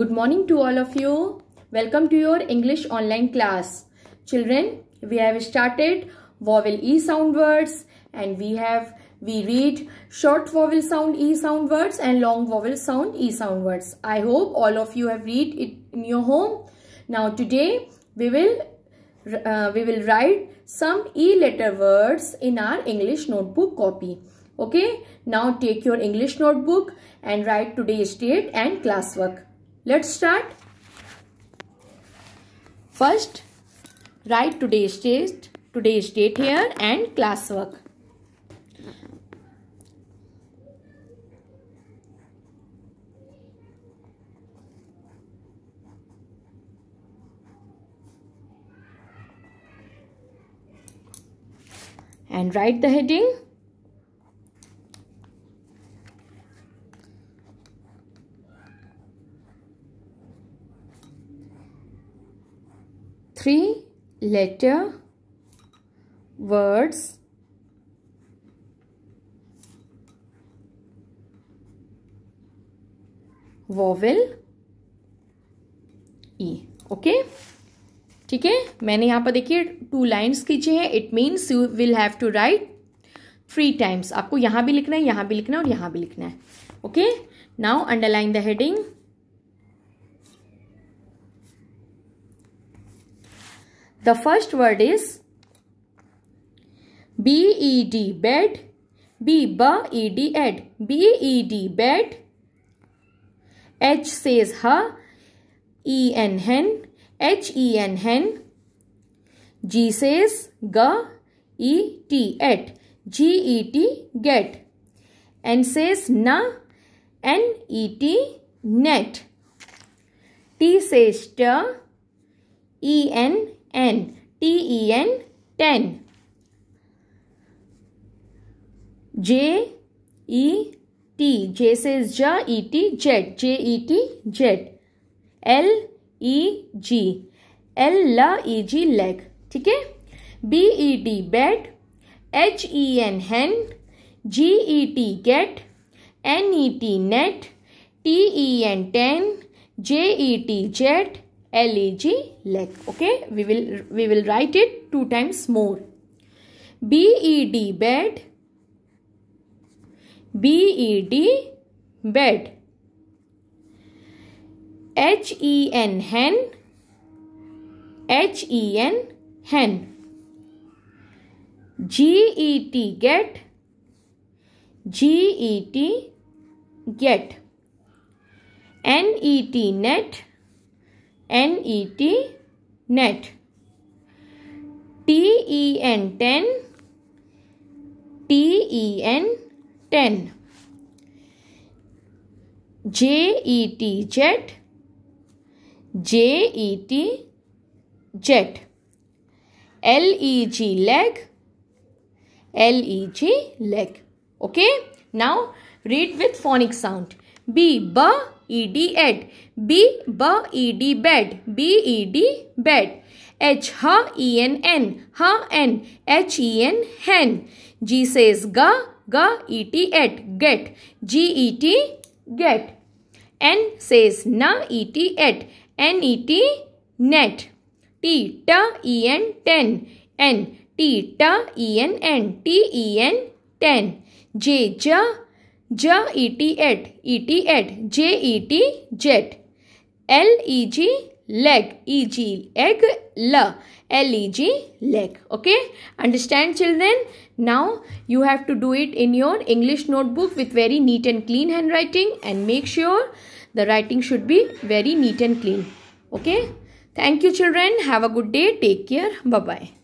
Good morning to all of you. Welcome to your English online class. Children, we have started vowel E sound words and we have we read short vowel sound E sound words and long vowel sound E sound words. I hope all of you have read it in your home. Now today we will uh, we will write some E letter words in our English notebook copy. Okay, now take your English notebook and write today's date and classwork. Let's start. First, write today's date, today's date here and classwork. And write the heading three letter words vowel e okay ठीक है मैंने यहां पर देखिए to lines खींचे हैं it means you will have to write three times आपको यहां भी लिखना है यहां भी लिखना है और यहां भी लिखना है okay now underline the heading The first word is B-E-D, bed. B-B-E-D, ed. B-E-D, bed. H says her. E-N, hen. H-E-N, hen. G says G-E-T, et. G-E-T, get. N says na. N-E-T, net. T says t. E-N, N T E N ten J E T J says ज E T jet J E T jet L E G L ल E G leg ठीक है B E T bed H E N hen G E T get N E T net T E N ten J E T jet leg leg okay we will we will write it two times more bed bed bed bed hen hen hen hen get get get net net net net ten ten. 10 ten. 10 jet jet jet jet leg leg leg leg okay now read with phonic sound b b E D at B ब E D bat B E D bat H H E N N H N H E N hen. G says ga ga E T et get G E T get. N says na E T et N E T net. T ta E N ten N T ta E N N T E N ten. J ja J-E-T-Et, E-T-Et, J-E-T, jet. L-E-G, leg, E-G, egg, L, L E G, leg. Okay, understand children? Now, you have to do it in your English notebook with very neat and clean handwriting and make sure the writing should be very neat and clean. Okay, thank you children. Have a good day. Take care. Bye-bye.